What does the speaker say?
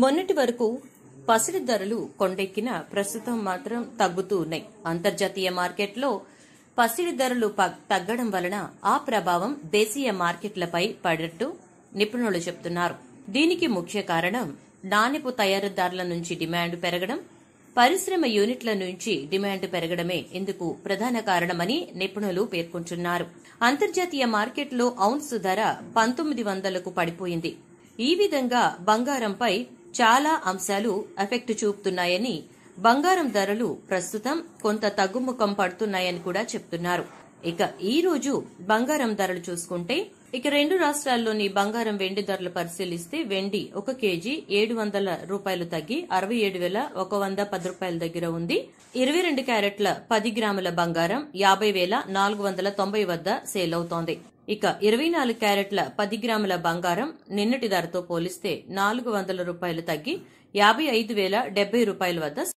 మొన్నటి వరకు పసిడి ధరలు కొండెక్కిన ప్రస్తుతం మాత్రం తగ్గుతూ ఉన్నాయి అంతర్జాతీయ మార్కెట్లో పసిడి ధరలు తగ్గడం వలన ఆ ప్రభావం దేశీయ మార్కెట్లపై పడట్టు నిపుణులు చెబుతున్నారు దీనికి ముఖ్య కారణం నాణ్యపు తయారీదారుల నుంచి డిమాండ్ పెరగడం పరిశ్రమ యూనిట్ల నుంచి డిమాండ్ పెరగడమే ఇందుకు ప్రధాన కారణమని నిపుణులు పేర్కొంటున్నారు అంతర్జాతీయ మార్కెట్లో ఔన్స్ ధర పంతొమ్మిది వందలకు పడిపోయింది ఈ విధంగా బంగారంపై చాలా అంశాలు ఎఫెక్ట్ చూపుతున్నాయని బంగారం ధరలు ప్రస్తుతం కొంత తగ్గుముఖం పడుతున్నాయని కూడా చెప్తున్నారు ఇక ఈ రోజు బంగారం ధరలు చూసుకుంటే ఇక రెండు రాష్ట్రాల్లోని బంగారం వెండి ధరలు పరిశీలిస్తే వెండి ఒక కేజీ ఏడు వందల రూపాయలు తగ్గి అరవై ఏడు వేల ఒక వంద పది రూపాయల దగ్గర ఉంది ఇరవై రెండు క్యారెట్ల పది గ్రాముల బంగారం యాభై వేల నాలుగు వందల తొంభై వద్ద సేల్ అవుతోంది ఇక ఇరవై నాలుగు క్యారెట్ల పది గ్రాముల బంగారం నిన్నటి ధరతో పోలిస్తే నాలుగు వందల రూపాయలు తగ్గి యాభై ఐదు వేల డెబ్బై రూపాయల వద్ద